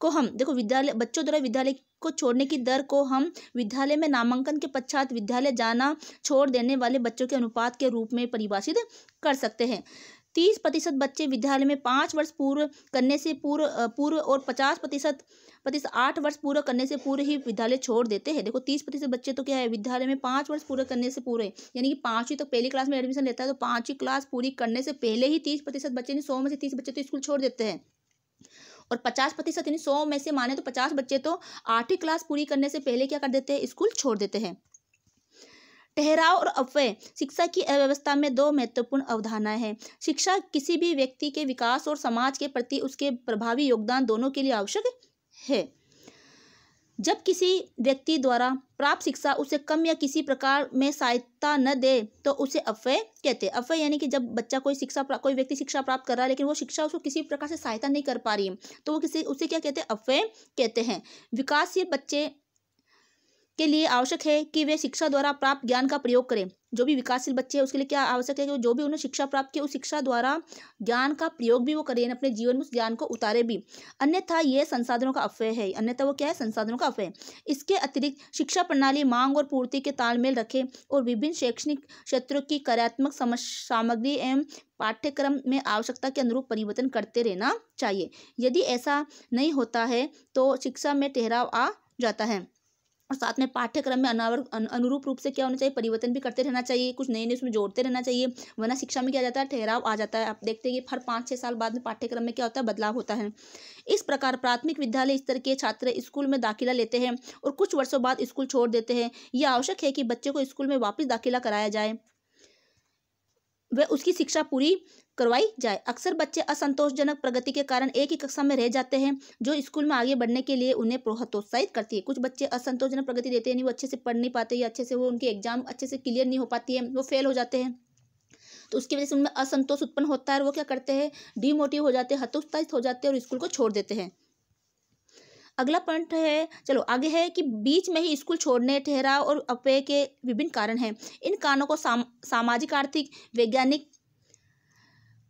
को हम देखो विद्यालय बच्चों द्वारा विद्यालय को छोड़ने की दर को हम विद्यालय में नामांकन के पश्चात विद्यालय जाना छोड़ देने वाले बच्चों के अनुपात के रूप में परिभाषित कर सकते हैं तीस प्रतिशत बच्चे विद्यालय में पाँच वर्ष पूर्व करने से पूर्व पूर्व और पचास प्रतिशत प्रतिशत आठ वर्ष पूरा करने से पूरे ही विद्यालय छोड़ देते हैं देखो तीस प्रतिशत बच्चे तो क्या है विद्यालय में पाँच वर्ष पूरा करने से पूरे यानी कि पाँचवीं तक तो पहली क्लास में एडमिशन लेता है तो पाँचवीं क्लास पूरी करने से पहले ही तीस प्रतिशत बच्चे ने सौ में से तीस बच्चे तो स्कूल छोड़ देते हैं और पचास प्रतिशत यानी सौ में से माने तो पचास बच्चे तो आठवीं क्लास पूरी करने से पहले क्या कर देते हैं स्कूल छोड़ देते हैं ठहराव और अफवाह शिक्षा की अव्यवस्था में दो महत्वपूर्ण अवधारणाएं हैं शिक्षा किसी भी व्यक्ति के विकास और समाज के प्रति उसके प्रभावी योगदान दोनों के लिए आवश्यक है जब किसी व्यक्ति द्वारा प्राप्त शिक्षा उसे कम या किसी प्रकार में सहायता न दे तो उसे अपव्यय कहते हैं अपव्यय यानी कि जब बच्चा कोई शिक्षा कोई व्यक्ति शिक्षा प्राप्त कर रहा है लेकिन वो शिक्षा उसको किसी प्रकार से सहायता नहीं कर पा रही है तो वो किसी उसे क्या कहते हैं अपव्यय कहते हैं विकासशील बच्चे के लिए आवश्यक है कि वे शिक्षा द्वारा प्राप्त ज्ञान का प्रयोग करें जो भी विकासशील बच्चे हैं उसके लिए क्या आवश्यक है कि जो भी उन्हें शिक्षा प्राप्त की उस शिक्षा द्वारा ज्ञान का प्रयोग भी वो करें अपने जीवन में उस ज्ञान को उतारे भी अन्यथा यह संसाधनों का अपव्यय है अन्यथा वो क्या है संसाधनों का अपव्यय इसके अतिरिक्त शिक्षा प्रणाली मांग और पूर्ति के तालमेल रखे और विभिन्न शैक्षणिक क्षेत्रों की कार्यात्मक सामग्री एवं पाठ्यक्रम में आवश्यकता के अनुरूप परिवर्तन करते रहना चाहिए यदि ऐसा नहीं होता है तो शिक्षा में ठहराव आ जाता है और साथ में पाठ्यक्रम में अनावर अनुरूप रूप से क्या होना चाहिए परिवर्तन भी करते रहना चाहिए कुछ नए नए उसमें जोड़ते रहना चाहिए वरना शिक्षा में क्या जाता है ठहराव आ जाता है आप देखते हैं कि हर पाँच छः साल बाद में पाठ्यक्रम में क्या होता है बदलाव होता है इस प्रकार प्राथमिक विद्यालय स्तर के छात्र स्कूल में दाखिला लेते हैं और कुछ वर्षों बाद स्कूल छोड़ देते हैं यह आवश्यक है कि बच्चे को स्कूल में वापस दाखिला कराया जाए वह उसकी शिक्षा पूरी करवाई जाए अक्सर बच्चे असंतोषजनक प्रगति के कारण एक ही कक्षा में रह जाते हैं जो स्कूल में आगे बढ़ने के लिए उन्हें प्रोत्साहित करती है कुछ बच्चे असंतोषजनक प्रगति देते हैं नहीं वो अच्छे से पढ़ नहीं पाते या अच्छे से वो उनके एग्जाम अच्छे से क्लियर नहीं हो पाती है वो फेल हो जाते हैं तो उसकी वजह से उनमें असंतोष उत्पन्न होता है और वो क्या करते हैं डीमोटिव हो जाते हैं हतोत्साहित हो जाते हैं और स्कूल को छोड़ देते हैं अगला पॉइंट है चलो आगे है कि बीच में ही स्कूल छोड़ने ठहराव और अपेय के विभिन्न कारण हैं इन कारणों को साम, सामाजिक आर्थिक वैज्ञानिक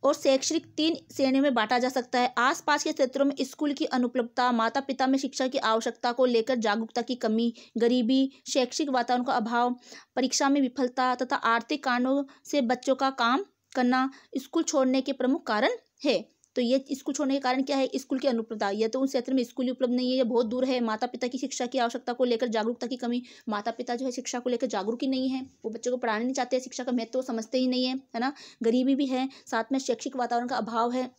और शैक्षणिक तीन श्रेणियों में बांटा जा सकता है आसपास के क्षेत्रों में स्कूल की अनुपलब्धता माता पिता में शिक्षा की आवश्यकता को लेकर जागरूकता की कमी गरीबी शैक्षिक वातावरण का अभाव परीक्षा में विफलता तथा आर्थिक कारणों से बच्चों का काम करना स्कूल छोड़ने के प्रमुख कारण है तो ये स्कूल छोड़ने के कारण क्या है स्कूल की अनुपलब्धता या तो उन क्षेत्र में स्कूल उपलब्ध नहीं है या बहुत दूर है माता पिता की शिक्षा की आवश्यकता को लेकर जागरूकता की कमी माता पिता जो है शिक्षा को लेकर जागरूक ही नहीं है वो बच्चों को पढ़ाना नहीं चाहते शिक्षा का महत्व समझते ही नहीं है है ना गरीबी भी है साथ में शैक्षिक वातावरण का अभाव है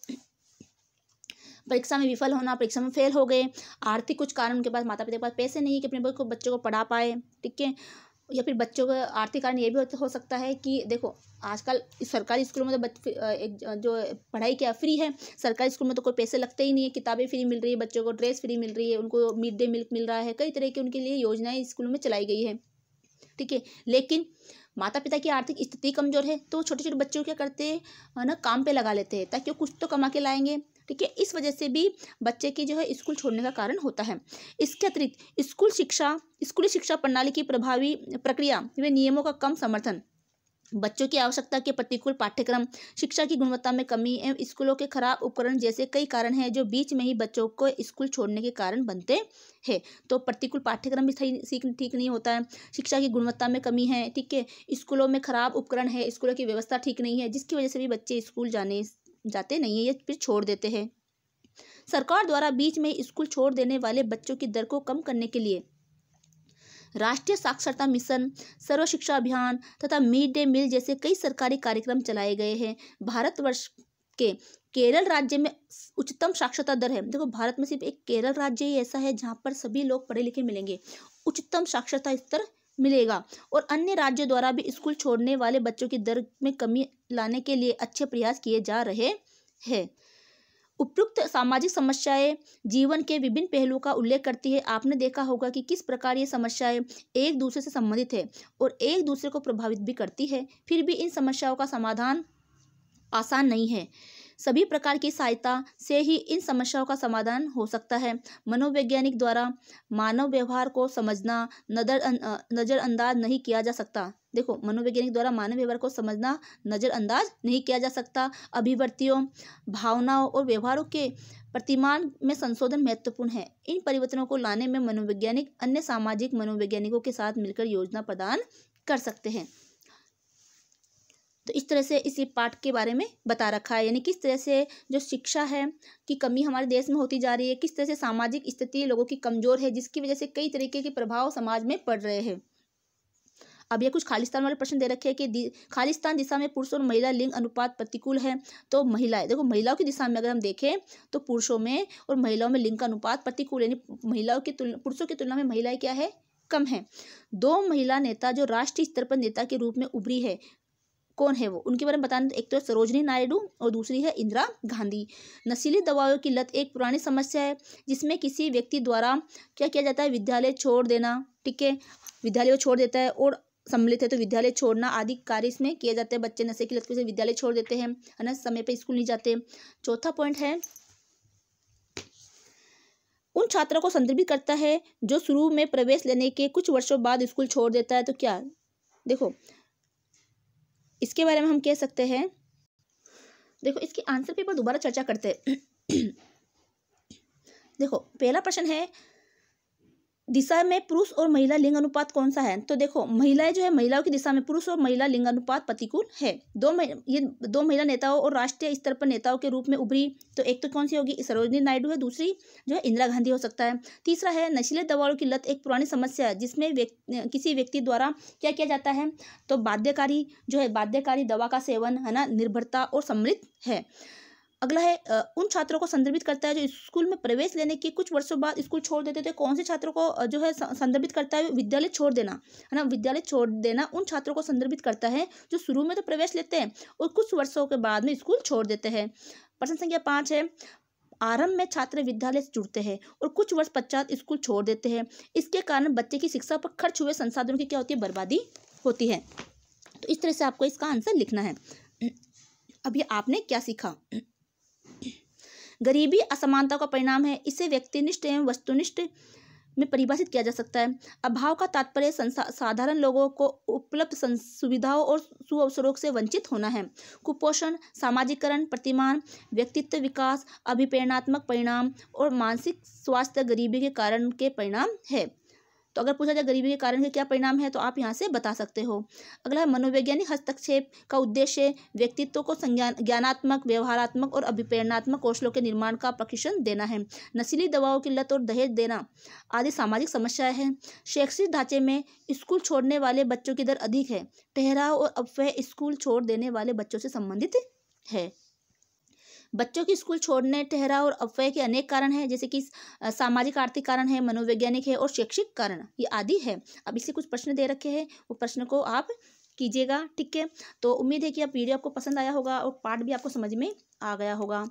परीक्षा में विफल होना परीक्षा में फेल हो गए आर्थिक कुछ कारण उनके पास माता पिता के पास पैसे नहीं है कि अपने बच्चों को पढ़ा पाए ठीक है या फिर बच्चों का आर्थिक कारण ये भी हो सकता है कि देखो आजकल सरकारी स्कूलों में तो एक जो पढ़ाई क्या फ्री है सरकारी स्कूल में तो कोई पैसे लगते ही नहीं है किताबें फ्री मिल रही है बच्चों को ड्रेस फ्री मिल रही है उनको मिड डे मिल्क मिल रहा है कई तरह की उनके लिए योजनाएं स्कूलों में चलाई गई है ठीक है लेकिन माता पिता की आर्थिक स्थिति कमज़ोर है तो छोटे छोटे बच्चों क्या करते हैं ना काम पे लगा लेते हैं ताकि वो कुछ तो कमा के लाएंगे ठीक है इस वजह से भी बच्चे के जो है स्कूल छोड़ने का कारण होता है इसके अतिरिक्त स्कूल शिक्षा स्कूली शिक्षा प्रणाली की प्रभावी प्रक्रिया वे नियमों का कम समर्थन बच्चों की आवश्यकता के प्रतिकूल पाठ्यक्रम शिक्षा की गुणवत्ता में कमी एवं स्कूलों के खराब उपकरण जैसे कई कारण हैं जो बीच में ही बच्चों को स्कूल छोड़ने के कारण बनते हैं तो प्रतिकूल पाठ्यक्रम भी सही सीख ठीक नहीं होता है शिक्षा की गुणवत्ता में कमी है ठीक है स्कूलों में खराब उपकरण है स्कूलों की व्यवस्था ठीक नहीं है जिसकी वजह से भी बच्चे स्कूल जाने जाते नहीं है ये फिर छोड़ देते हैं सरकार द्वारा बीच में स्कूल छोड़ देने वाले बच्चों की दर को कम करने के लिए राष्ट्रीय साक्षरता मिशन सर्व शिक्षा अभियान तथा मिड डे मील जैसे कई सरकारी कार्यक्रम चलाए गए हैं भारतवर्ष के केरल राज्य में उच्चतम साक्षरता दर है देखो भारत में सिर्फ एक केरल राज्य ही ऐसा है जहाँ पर सभी लोग पढ़े लिखे मिलेंगे उच्चतम साक्षरता स्तर मिलेगा और अन्य राज्यों द्वारा भी स्कूल छोड़ने वाले बच्चों की दर में कमी लाने के लिए अच्छे प्रयास किए जा रहे हैं उपयुक्त सामाजिक समस्याएं जीवन के विभिन्न पहलुओं का उल्लेख करती है आपने देखा होगा कि किस प्रकार ये समस्याएं एक दूसरे से संबंधित है और एक दूसरे को प्रभावित भी करती है फिर भी इन समस्याओं का समाधान आसान नहीं है सभी प्रकार की सहायता से ही इन समस्याओं का समाधान हो सकता है मनोवैज्ञानिक द्वारा मानव व्यवहार को समझना नजर अं-, नज़रअंदाज नहीं किया जा सकता देखो मनोवैज्ञानिक द्वारा मानव व्यवहार को समझना नज़रअंदाज नहीं किया जा सकता अभिवर्तियों भावनाओं और व्यवहारों के प्रतिमान में संशोधन महत्वपूर्ण है इन परिवर्तनों को लाने में मनोवैज्ञानिक अन्य सामाजिक मनोवैज्ञानिकों के साथ मिलकर योजना प्रदान कर सकते हैं तो इस तरह से इसी पाठ के बारे में बता रखा है यानी किस तरह से जो शिक्षा है की कमी हमारे देश में होती जा रही है किस तरह से सामाजिक स्थिति लोगों की कमज़ोर है जिसकी वजह से कई तरीके के प्रभाव समाज में पड़ रहे हैं अब ये कुछ खालिस्तान वाले प्रश्न दे रखे हैं कि खालिस्तान दिशा में पुरुष और महिला लिंग अनुपात प्रतिकूल है तो महिलाएं देखो महिलाओं की दिशा में अगर हम देखें तो पुरुषों में और महिलाओं में लिंग का अनुपात प्रतिकूल यानी महिलाओं की तुलना पुरुषों की तुलना में महिलाएं क्या है कम है दो महिला नेता जो राष्ट्रीय स्तर पर नेता के रूप में उभरी है कौन है वो उनके बारे में बताना तो एक तो सरोजनी नायडू और दूसरी है इंदिरा गांधी नशीली दवाओं की लत एक पुरानी समस्या है जिसमें किसी व्यक्ति द्वारा क्या किया जाता है विद्यालय छोड़ देना ठीक है विद्यालय को छोड़ देता है और सम्मिलित है तो विद्यालय छोड़ना आदि कार्य इसमें किए जाते हैं बच्चे नशे की लत की विद्यालय छोड़ देते हैं है ना समय पर स्कूल नहीं जाते चौथा पॉइंट है उन छात्रों को संदर्भित करता है जो शुरू में प्रवेश लेने के कुछ वर्षों बाद स्कूल छोड़ देता है तो क्या देखो इसके बारे में हम कह सकते हैं देखो इसके आंसर पेपर दोबारा चर्चा करते हैं देखो पहला प्रश्न है दिशा में पुरुष और महिला लिंग अनुपात कौन सा है तो देखो महिलाएं जो है महिलाओं की दिशा में पुरुष और महिला लिंग अनुपात प्रतिकूल है दो ये दो महिला नेताओं और राष्ट्रीय स्तर पर नेताओं के रूप में उभरी तो एक तो कौन सी होगी सरोजनी नायडू है दूसरी जो है इंदिरा गांधी हो सकता है तीसरा है नशीले दवाओं की लत एक पुरानी समस्या है जिसमें किसी व्यक्ति द्वारा क्या किया जाता है तो बाध्यकारी जो है बाध्यकारी दवा का सेवन है ना निर्भरता और सम्मिलित है अगला है उन छात्रों को संदर्भित करता है जो स्कूल में प्रवेश लेने के कुछ वर्षों बाद स्कूल छोड़ देते थे कौन से छात्रों को जो है संदर्भित करता है विद्यालय छोड़ देना है ना विद्यालय छोड़ देना उन छात्रों को संदर्भित करता है जो शुरू में तो प्रवेश लेते हैं और कुछ वर्षों के बाद में स्कूल छोड़ देते हैं प्रश्न संख्या पाँच है आरंभ में छात्र विद्यालय से जुड़ते हैं और कुछ वर्ष पश्चात स्कूल छोड़ देते हैं इसके कारण बच्चे की शिक्षा पर खर्च हुए संसाधनों की क्या होती है बर्बादी होती है तो इस तरह से आपको इसका आंसर लिखना है अब ये आपने क्या सीखा गरीबी असमानता का परिणाम है इसे व्यक्तिनिष्ठ एवं वस्तुनिष्ठ में परिभाषित किया जा सकता है अभाव का तात्पर्य साधारण लोगों को उपलब्ध सुविधाओं और सुअवसरों से वंचित होना है कुपोषण सामाजिकरण प्रतिमान व्यक्तित्व विकास अभिप्रेरणात्मक परिणाम और मानसिक स्वास्थ्य गरीबी के कारण के परिणाम है तो अगर पूछा जाए गरीबी के कारण के क्या परिणाम है तो आप यहाँ से बता सकते हो अगला मनोवैज्ञानिक हस्तक्षेप का उद्देश्य व्यक्तित्व को संज्ञान ज्ञानात्मक व्यवहारात्मक और अभिप्रेरणात्मक कौशलों के निर्माण का प्रशिक्षण देना है नशीली दवाओं की लत और दहेज देना आदि सामाजिक समस्याएं हैं शैक्षिक ढांचे में स्कूल छोड़ने वाले बच्चों की दर अधिक है ठहराव और अफवाह स्कूल छोड़ देने वाले बच्चों से संबंधित है बच्चों की स्कूल छोड़ने ठहरा और अपव्यय के अनेक कारण हैं जैसे कि सामाजिक आर्थिक कारण है मनोवैज्ञानिक है और शैक्षिक कारण ये आदि है अब इसलिए कुछ प्रश्न दे रखे हैं वो प्रश्न को आप कीजिएगा ठीक है तो उम्मीद है कि आप वीडियो आपको पसंद आया होगा और पार्ट भी आपको समझ में आ गया होगा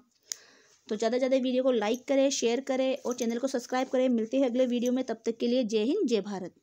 तो ज़्यादा से ज़्यादा वीडियो को लाइक करें शेयर करें और चैनल को सब्सक्राइब करें मिलते हैं अगले वीडियो में तब तक के लिए जय हिंद जय भारत